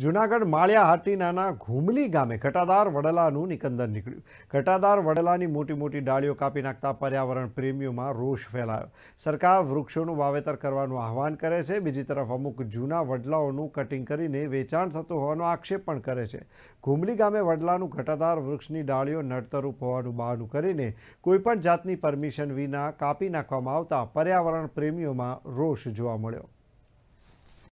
જૂનાગઢ માળિયા હાટીનાના ઘૂમલી ગામે ઘટાદાર વડલાનું નિકંદન નીકળ્યું ઘટાદાર વડલાની મોટી મોટી ડાળીઓ કાપી નાખતા પર્યાવરણ પ્રેમીઓમાં રોષ ફેલાયો સરકાર વૃક્ષોનું વાવેતર કરવાનું આહવાન કરે છે બીજી તરફ અમુક જૂના વડલાઓનું કટિંગ કરીને વેચાણ થતું હોવાનો આક્ષેપ પણ કરે છે ઘૂમલી ગામે વડલાનું ઘટાદાર વૃક્ષની ડાળીઓ નડતરૂપ હોવાનું બહાનું કરીને કોઈપણ જાતની પરમિશન વિના કાપી નાખવામાં આવતા પર્યાવરણ પ્રેમીઓમાં રોષ જોવા મળ્યો